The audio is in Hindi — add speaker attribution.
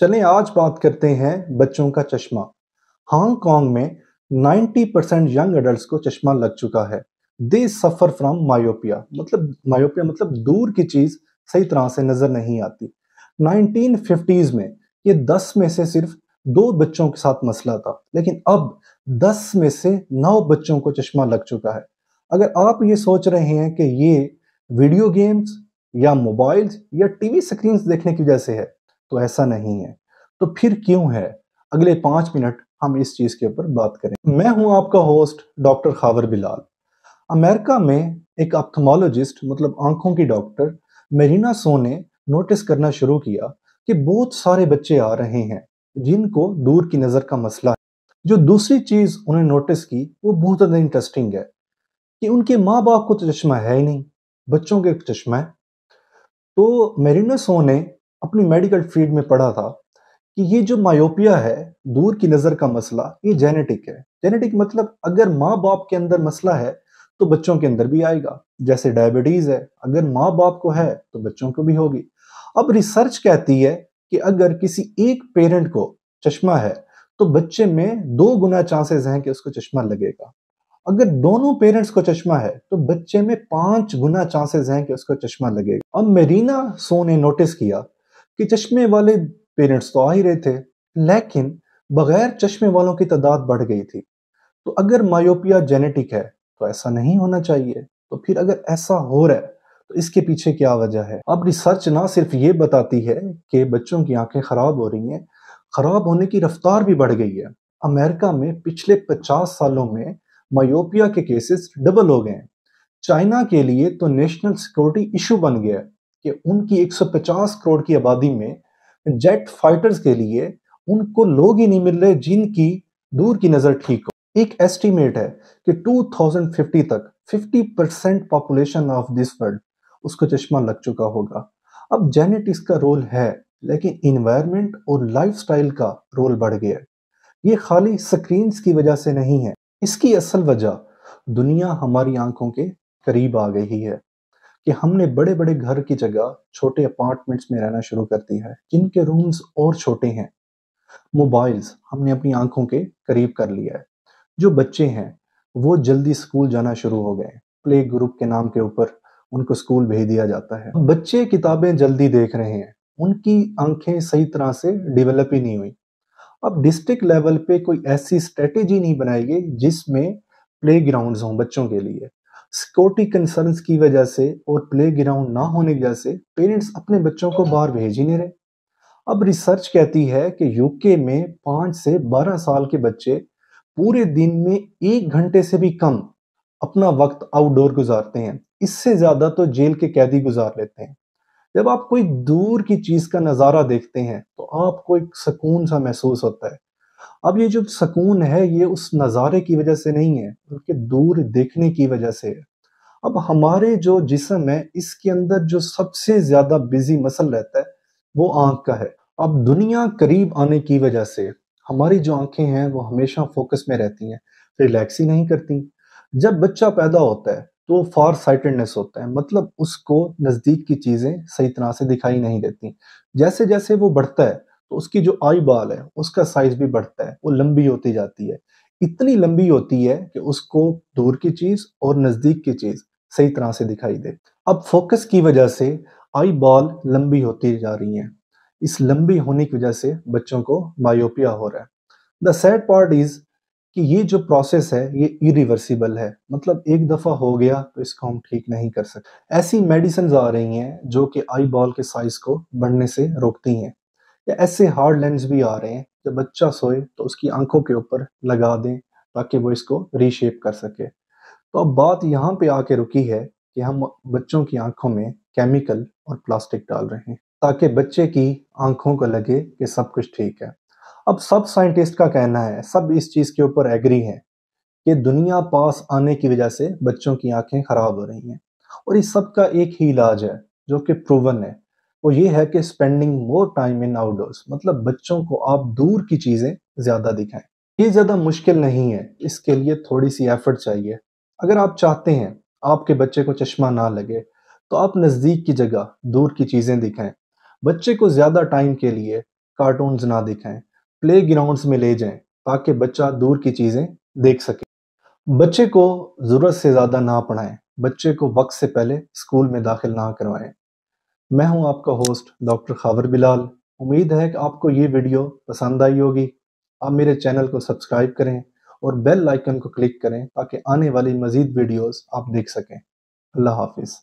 Speaker 1: चलें आज बात करते हैं बच्चों का चश्मा हांगकांग में 90 परसेंट यंग एडल्ट को चश्मा लग चुका है दे सफर फ्रॉम मायोपिया मतलब मायोपिया मतलब दूर की चीज सही तरह से नजर नहीं आती 1950s में ये 10 में से सिर्फ दो बच्चों के साथ मसला था लेकिन अब 10 में से 9 बच्चों को चश्मा लग चुका है अगर आप ये सोच रहे हैं कि ये वीडियो गेम्स या मोबाइल्स या टीवी स्क्रीन देखने की वजह से है तो ऐसा नहीं है तो फिर क्यों है अगले पांच मिनट हम इस चीज़ के ऊपर बात करें मैं हूं आपका host doctor Khawar Bilal America में एक अप्थमोलॉजिस्ट मतलब आंखों की डॉक्टर मेरीना सो ने नोटिस करना शुरू किया कि बहुत सारे बच्चे आ रहे हैं जिनको दूर की नज़र का मसला है जो दूसरी चीज़ उन्हें नोटिस की वो बहुत ज़्यादा इंटरेस्टिंग है कि उनके माँ बाप को तो चश्मा है ही नहीं बच्चों के चश्मा है तो मेरीना सो ने अपनी मेडिकल फील्ड में पढ़ा था कि ये जो मायोपिया है दूर की नज़र का मसला ये जेनेटिक है जेनेटिक मतलब अगर माँ बाप के अंदर मसला है तो बच्चों के अंदर भी आएगा जैसे डायबिटीज़ है अगर माँ बाप को है तो बच्चों को भी होगी अब रिसर्च कहती है कि अगर किसी एक पेरेंट को चश्मा है तो बच्चे में दो गुना चांसेस हैं कि उसको चश्मा लगेगा अगर दोनों पेरेंट्स को चश्मा है तो बच्चे में पांच गुना चांसेस हैं कि उसको चश्मा लगेगा अब मेरीना सो ने नोटिस किया कि चश्मे वाले पेरेंट्स तो आ ही रहे थे लेकिन बगैर चश्मे वालों की तादाद बढ़ गई थी तो अगर मायोपिया जेनेटिक है तो ऐसा नहीं होना चाहिए तो फिर अगर ऐसा हो रहा है तो इसके पीछे क्या वजह है अब रिसर्च ना सिर्फ ये बताती है कि बच्चों की आंखें खराब हो रही हैं खराब होने की रफ्तार भी बढ़ गई है अमेरिका में पिछले 50 सालों में मायोपिया के केसेस डबल हो गए हैं चाइना के लिए तो नेशनल सिक्योरिटी इशू बन गया है कि उनकी 150 करोड़ की आबादी में जेट फाइटर्स के लिए उनको लोग ही नहीं मिल रहे जिनकी दूर की नज़र ठीक हो एक एस्टीमेट है कि 2050 तक 50 percent population of this world उसको चश्मा लग चुका होगा अब जेनेटिक्स का रोल है लेकिन इन्वायरमेंट और लाइफ का रोल बढ़ गया ये खाली स्क्रीन की वजह से नहीं है इसकी असल वजह दुनिया हमारी आंखों के करीब आ गई है कि हमने बड़े बड़े घर की जगह छोटे अपार्टमेंट्स में रहना शुरू कर दी है जिनके रूम्स और छोटे हैं मोबाइल्स हमने अपनी आंखों के करीब कर लिया है जो बच्चे हैं वो जल्दी स्कूल जाना शुरू हो गए प्ले ग्रुप के नाम के ऊपर उनको स्कूल भेज दिया जाता है बच्चे किताबें जल्दी देख रहे हैं उनकी आंखें सही तरह से डेवलप ही नहीं हुई अब डिस्ट्रिक्ट लेवल पे कोई ऐसी स्ट्रेटेजी नहीं बनाई गई जिसमें प्ले ग्राउंड हों बच्चों के लिए सिक्योरिटी कंसर्न्स की वजह से और प्ले ग्राउंड ना होने की वजह से पेरेंट्स अपने बच्चों को बाहर भेज ही नहीं रहे अब रिसर्च कहती है कि यूके में पाँच से बारह साल के बच्चे पूरे दिन में एक घंटे से भी कम अपना वक्त आउटडोर गुजारते हैं इससे ज़्यादा तो जेल के कैदी गुजार लेते हैं जब आप कोई दूर की चीज़ का नज़ारा देखते हैं तो आपको एक सुकून सा महसूस होता है अब ये जो सुकून है ये उस नज़ारे की वजह से नहीं है बल्कि दूर देखने की वजह से है अब हमारे जो जिसम है इसके अंदर जो सबसे ज़्यादा बिजी मसल रहता है वो आंख का है अब दुनिया करीब आने की वजह से हमारी जो आंखें हैं वो हमेशा फोकस में रहती हैं रिलैक्स ही नहीं करती जब बच्चा पैदा होता है तो फार साइटेडनेस होता है मतलब उसको नज़दीक की चीज़ें सही तरह से दिखाई नहीं देती जैसे जैसे वो बढ़ता है तो उसकी जो आई बाल है उसका साइज भी बढ़ता है वो लंबी होती जाती है इतनी लंबी होती है कि उसको दूर की चीज और नजदीक की चीज सही तरह से दिखाई दे अब फोकस की वजह से आई बॉल लंबी होती जा रही है इस लंबी होने की वजह से बच्चों को मायोपिया हो रहा है द सैड पार्ट इज कि ये जो प्रोसेस है ये इरिवर्सिबल है मतलब एक दफ़ा हो गया तो इसको हम ठीक नहीं कर सकते ऐसी मेडिसिन आ रही हैं जो कि आई बॉल के साइज को बढ़ने से रोकती हैं या ऐसे हार्ड लेंस भी आ रहे हैं जब बच्चा सोए तो उसकी आंखों के ऊपर लगा दें ताकि वो इसको रीशेप कर सके तो अब बात यहाँ पे आके रुकी है कि हम बच्चों की आंखों में केमिकल और प्लास्टिक डाल रहे हैं ताकि बच्चे की आंखों को लगे कि सब कुछ ठीक है अब सब साइंटिस्ट का कहना है सब इस चीज़ के ऊपर एग्री हैं कि दुनिया पास आने की वजह से बच्चों की आंखें खराब हो रही हैं और इस सब का एक ही इलाज है जो कि प्रूवन है वो ये है कि spending more time in outdoors मतलब बच्चों को आप दूर की चीज़ें ज़्यादा दिखाएं ये ज़्यादा मुश्किल नहीं है इसके लिए थोड़ी सी एफर्ट चाहिए अगर आप चाहते हैं आपके बच्चे को चश्मा ना लगे तो आप नज़दीक की जगह दूर की चीज़ें दिखाएं बच्चे को ज़्यादा टाइम के लिए कार्टून ना दिखाएं प्ले ग्राउंड में ले जाए ताकि बच्चा दूर की चीज़ें देख सके बच्चे को ज़रूरत से ज़्यादा ना पढ़ाएं बच्चे को वक्त से पहले स्कूल में दाखिल ना करवाएं मैं हूं आपका होस्ट डॉक्टर खावर बिलाल उम्मीद है कि आपको ये वीडियो पसंद आई होगी आप मेरे चैनल को सब्सक्राइब करें और बेल आइकन को क्लिक करें ताकि आने वाली मज़ीद वीडियोस आप देख सकें अल्लाह हाफिज़